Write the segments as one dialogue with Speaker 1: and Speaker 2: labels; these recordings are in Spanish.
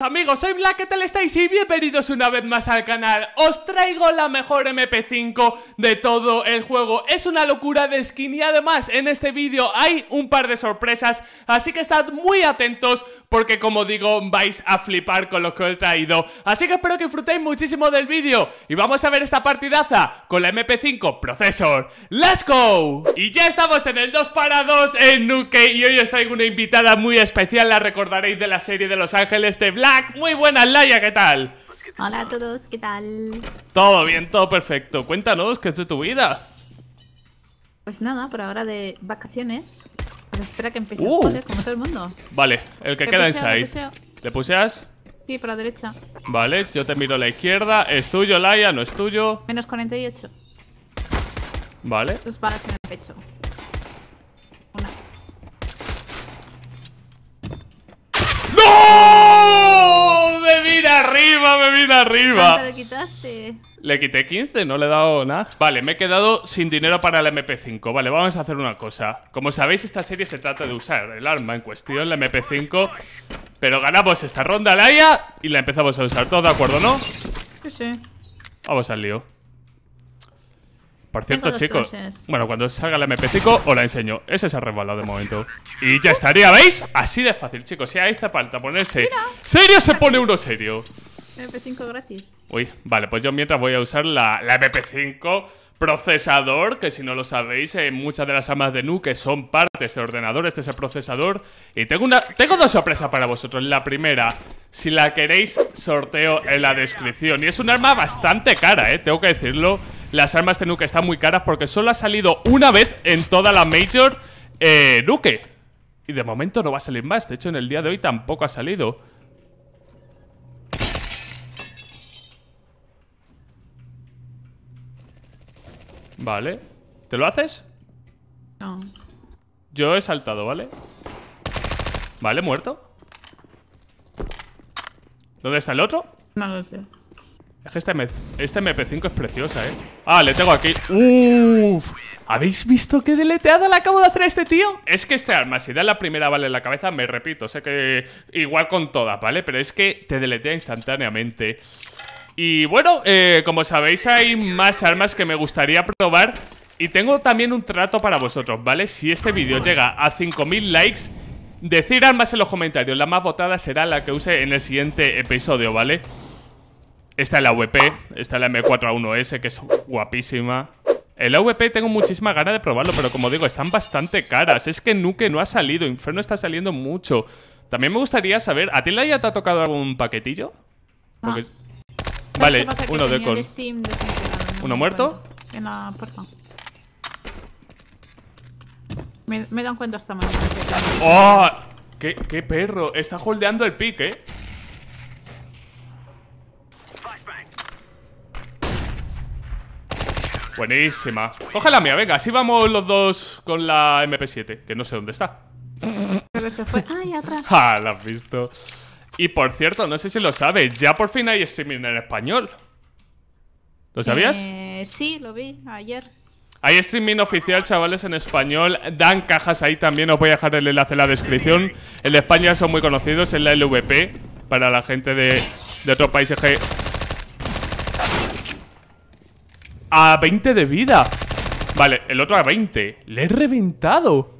Speaker 1: Amigos, soy tal estáis? y bienvenidos una vez más al canal. Os traigo la mejor MP5 de todo el juego. Es una locura de skin y además en este vídeo hay un par de sorpresas, así que estad muy atentos porque como digo, vais a flipar con lo que os he traído. Así que espero que disfrutéis muchísimo del vídeo y vamos a ver esta partidaza con la MP5 Processor. ¡Let's go! Y ya estamos en el 2 para 2 en Nuke y hoy os traigo una invitada muy especial, la recordaréis de la serie de Los Ángeles de Black. Muy buena, Laia, ¿qué tal? Hola a todos, ¿qué tal? Todo bien, todo perfecto. Cuéntanos, ¿qué es de tu vida? Pues nada, por ahora de vacaciones espera que empiece uh. como todo el mundo. Vale, el que queda en inside. ¿Le puseas? Sí, para la derecha. Vale, yo te miro a la izquierda. ¿Es tuyo, Laia? ¿No es tuyo? Menos 48. Vale. Dos balas en el pecho. Una. ¡No! arriba, me vine arriba. le ah, quitaste? Le quité 15, no le he dado nada. Vale, me he quedado sin dinero para el MP5. Vale, vamos a hacer una cosa. Como sabéis, esta serie se trata de usar el arma en cuestión, la MP5. Pero ganamos esta ronda, Laia, y la empezamos a usar. Todo de acuerdo, no? Sí, sí. Vamos al lío. Por cierto, chicos, bueno, cuando salga la MP5 os la enseño. Ese se ha resbalado de momento. Y ya estaría, ¿veis? Así de fácil, chicos. Si hace falta ponerse serio, se pone uno serio. MP5 gratis. Uy, vale, pues yo mientras voy a usar la, la MP5 procesador, que si no lo sabéis, eh, muchas de las armas de Nuke son partes de este ordenador, este es el procesador. Y tengo una tengo dos sorpresas para vosotros. La primera, si la queréis, sorteo en la descripción. Y es un arma bastante cara, eh, tengo que decirlo las armas de Nuke están muy caras porque solo ha salido una vez en toda la Major eh, Nuke. Y de momento no va a salir más. De hecho, en el día de hoy tampoco ha salido. Vale. ¿Te lo haces? No. Yo he saltado, ¿vale? Vale, muerto. ¿Dónde está el otro? No lo sé. Es que este MP5 este es preciosa, ¿eh? Ah, le tengo aquí. ¡Uff! ¿Habéis visto qué deleteada le acabo de hacer a este tío? Es que este arma, si da la primera vale, en la cabeza, me repito, sé que igual con todas, ¿vale? Pero es que te deletea instantáneamente. Y bueno, eh, como sabéis, hay más armas que me gustaría probar. Y tengo también un trato para vosotros, ¿vale? Si este vídeo llega a 5000 likes, decir armas en los comentarios. La más votada será la que use en el siguiente episodio, ¿vale? vale esta es la VP, esta es la M4A1S, que es guapísima. El AVP tengo muchísima ganas de probarlo, pero como digo, están bastante caras. Es que Nuke no ha salido, Inferno está saliendo mucho. También me gustaría saber, ¿a ti la ya te ha tocado algún paquetillo? Ah.
Speaker 2: Vale, uno de con...
Speaker 1: ¿Uno muerto? En la puerta. Me, dan cuenta esta mañana. ¡Oh! Qué, ¡Qué, perro! Está holdeando el pick, ¿eh? Buenísima. Coge la mía, venga, así vamos los dos con la MP7, que no sé dónde está. Pero se fue. Ay, atrás. ¡Ja, la has visto. Y por cierto, no sé si lo sabes, ya por fin hay streaming en español. ¿Lo sabías? Eh, sí, lo vi ayer. Hay streaming oficial, chavales, en español. Dan cajas ahí también. Os voy a dejar el enlace en la descripción. En España son muy conocidos en la LVP. Para la gente de, de otros países que a 20 de vida Vale, el otro a 20 Le he reventado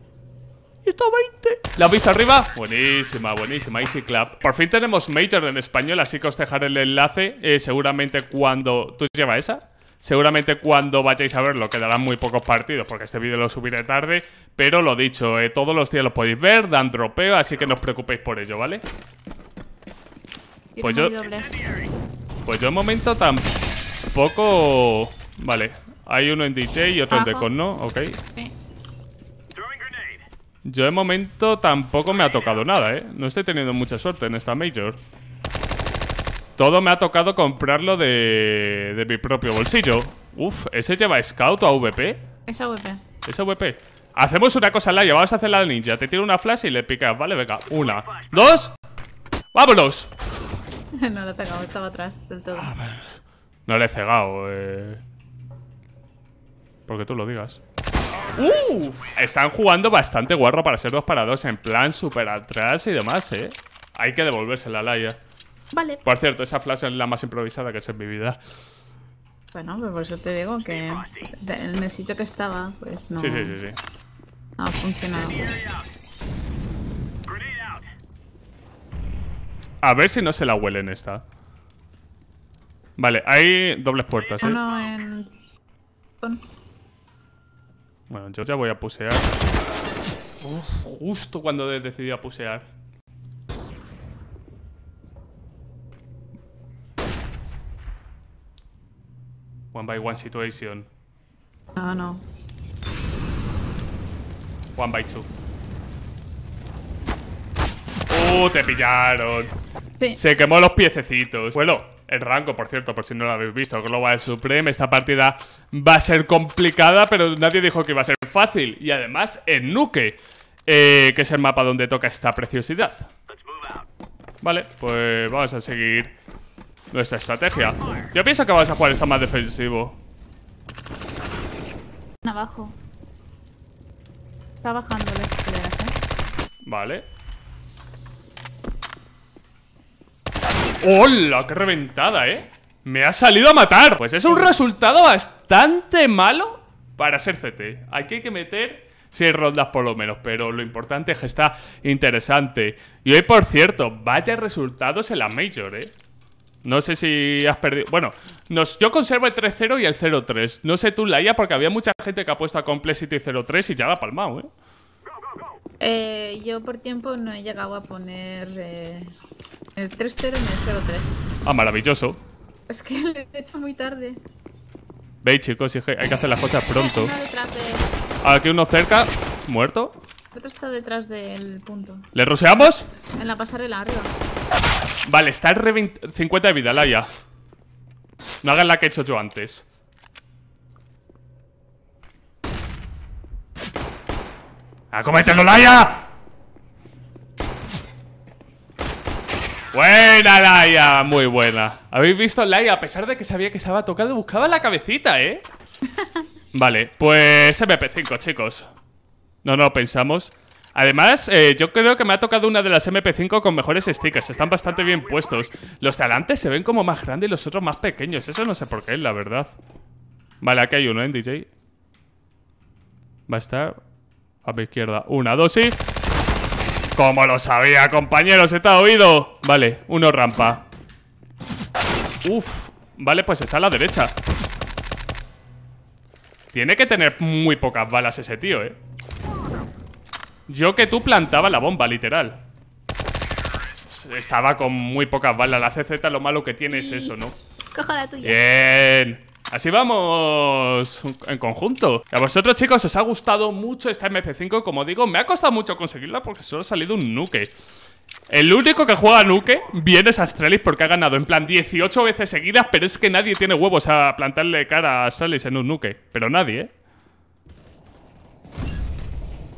Speaker 1: Está a 20 ¿La habéis arriba? Buenísima, buenísima Easy clap Por fin tenemos Major en español Así que os dejaré el enlace eh, Seguramente cuando... ¿Tú llevas esa? Seguramente cuando vayáis a verlo quedarán muy pocos partidos porque este vídeo lo subiré tarde, pero lo dicho, eh, todos los días lo podéis ver, dan tropeo, así que no os preocupéis por ello, ¿vale? Pues, pues yo... Pues yo en momento tampoco... Vale, hay uno en DJ y otro en Decon, ¿no? Ok. Yo de momento tampoco me ha tocado nada, ¿eh? No estoy teniendo mucha suerte en esta Major. Todo me ha tocado comprarlo de, de mi propio bolsillo. Uf, ¿ese lleva Scout o AVP? Es AVP. Es AVP. Hacemos una cosa, Laia, vamos a hacer la ninja. Te tiro una flash y le picas, ¿vale? Venga, una, dos... ¡Vámonos! no lo he pegado, estaba atrás del todo. no le he cegado, eh... Porque tú lo digas. ¡Uf! ¡Uh! Están jugando bastante guarro para ser dos para dos en plan super atrás y demás, ¿eh? Hay que devolvérsela la Laia. Vale. Por cierto, esa flash es la más improvisada que he hecho en mi vida. Bueno, pues por eso te digo que en el sitio que estaba, pues no... Sí, sí, sí, sí. ha funcionado. A ver si no se la huelen esta. Vale, hay dobles puertas, ¿eh? Uno en... Bueno, yo ya voy a pusear. justo cuando decidí a pusear. One by one situation. Ah, no. One by two. ¡Uh! Te pillaron. Se quemó los piececitos. Bueno, el rango, por cierto, por si no lo habéis visto, Global Supreme. Esta partida va a ser complicada, pero nadie dijo que iba a ser fácil. Y además en Nuke, eh, que es el mapa donde toca esta preciosidad. Vale, pues vamos a seguir nuestra estrategia. Yo pienso que vamos a jugar esta más defensivo. Abajo. Está bajando ¿eh? Vale. ¡Hola! ¡Qué reventada, eh! ¡Me ha salido a matar! Pues es un resultado bastante malo para ser CT. Aquí hay que meter 6 rondas por lo menos, pero lo importante es que está interesante. Y hoy, por cierto, vaya resultados en la Major, ¿eh? No sé si has perdido... Bueno, nos, yo conservo el 3-0 y el 0-3. No sé tú, Laia, porque había mucha gente que ha puesto a Complexity 0-3 y ya la ha palmado, ¿eh? Eh, yo por tiempo no he llegado a poner eh, el 3-0 en el 0-3. Ah, maravilloso. Es que le he hecho muy tarde. Veis, chicos, hay que hacer las cosas pronto. Aquí uno cerca, muerto. otro está detrás del punto. ¿Le roseamos? En la pasarela, arriba. Vale, está el 50 de vida, Laia. No hagan la que he hecho yo antes. ¡Acomételo, ¡Ah, Laia! Buena Laia, muy buena. ¿Habéis visto? Laia, a pesar de que sabía que estaba tocado, buscaba la cabecita, ¿eh? vale, pues MP5, chicos. No, no, pensamos. Además, eh, yo creo que me ha tocado una de las MP5 con mejores stickers. Están bastante bien puestos. Los de adelante se ven como más grandes y los otros más pequeños. Eso no sé por qué, la verdad. Vale, aquí hay uno, ¿eh, DJ? Va a estar a mi izquierda. Una dos y... ¡Como lo sabía, compañeros? ¿Está oído? Vale, uno rampa. Uf, vale, pues está a la derecha. Tiene que tener muy pocas balas ese tío, ¿eh? Yo que tú plantaba la bomba, literal. Estaba con muy pocas balas. La CZ lo malo que tiene es eso, ¿no? Cojo la tuya. Bien. Así vamos en conjunto. a vosotros, chicos, os ha gustado mucho esta MP5. Como digo, me ha costado mucho conseguirla porque solo ha salido un nuke. El único que juega Nuke viene es Astralis porque ha ganado en plan 18 veces seguidas, pero es que nadie tiene huevos a plantarle cara a Astralis en un Nuke. Pero nadie, ¿eh?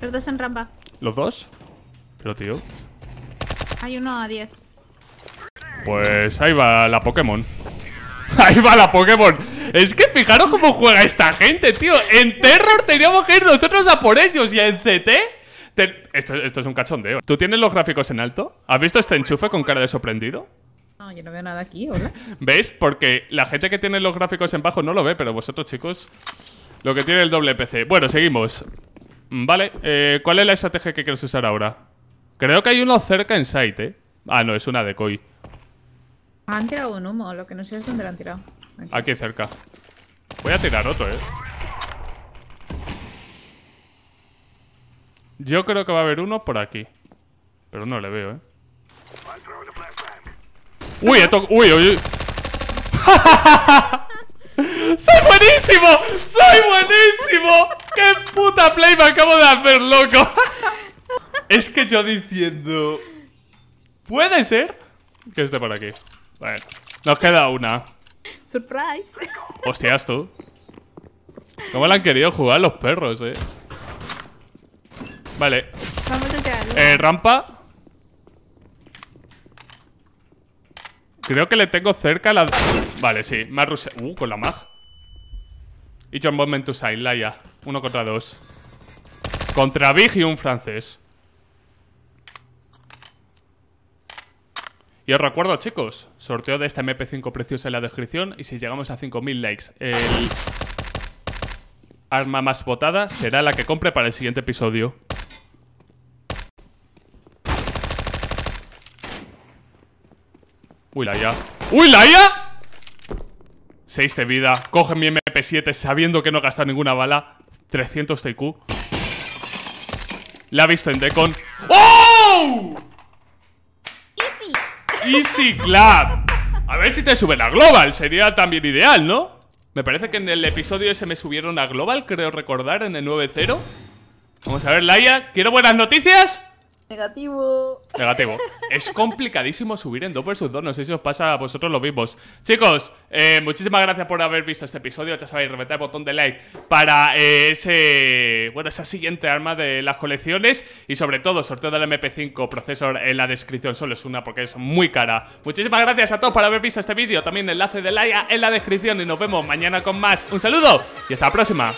Speaker 1: Los dos en rampa. ¿Los dos? Pero tío. Hay uno a 10. Pues ahí va la Pokémon. Ahí va la Pokémon. Es que fijaros cómo juega esta gente, tío. En Terror teníamos que ir nosotros a por ellos y en CT. Esto, es un cachondeo. ¿Tú tienes los gráficos en alto? ¿Has visto este enchufe con cara de sorprendido? No, yo no veo nada aquí, hola. ¿Ves? Porque la gente que tiene los gráficos en bajo no lo ve, pero vosotros, chicos, lo que tiene el doble PC. Bueno, seguimos. Mm, vale, eh, ¿cuál es la estrategia que quieres usar ahora? Creo que hay uno cerca en site, ¿eh? Ah, no, es una decoy. Han tirado un humo, lo que no sé es dónde lo han tirado. Aquí cerca. Voy a tirar otro, eh. Yo creo que va a haber uno por aquí. Pero no le veo, eh. Uy, esto... Uy, uy, uy. ¡Soy buenísimo! ¡Soy buenísimo! ¡Qué puta play me acabo de hacer, loco! es que yo diciendo... ¿Puede ser? Que esté por aquí. Bueno, nos queda una. Surprise. Hostias, tú. ¿Cómo la han querido jugar los perros, eh? Vale. eh, rampa. Creo que le tengo cerca la... Vale, sí. Más Uh, con la mag. Y John Bond Side Laia. Uno contra dos. Contra Big y un francés. Y os recuerdo, chicos, sorteo de esta MP5 preciosa en la descripción y si llegamos a 5.000 likes, el arma más votada será la que compre para el siguiente episodio. Uy, la IA. ¡Uy, la IA! 6 de vida. Coge mi MP7 sabiendo que no gasta ninguna bala. 300 TQ. La ha visto en Decon. ¡Oh! Easy Club. A ver si te suben a Global, sería también ideal, ¿no? Me parece que en el episodio ese me subieron a Global, creo recordar, en el 9-0. Vamos a ver, Laia, ¿quiero buenas noticias? Negativo. Negativo. Es complicadísimo subir en 2 vs 2. No sé si os pasa a vosotros los mismos. Chicos, eh, muchísimas gracias por haber visto este episodio. Ya sabéis, reventar el botón de like para eh, ese bueno esa siguiente arma de las colecciones. Y sobre todo, sorteo del MP5 procesor en la descripción. Solo es una porque es muy cara. Muchísimas gracias a todos por haber visto este vídeo. También enlace de like en la descripción. Y nos vemos mañana con más. Un saludo y hasta la próxima.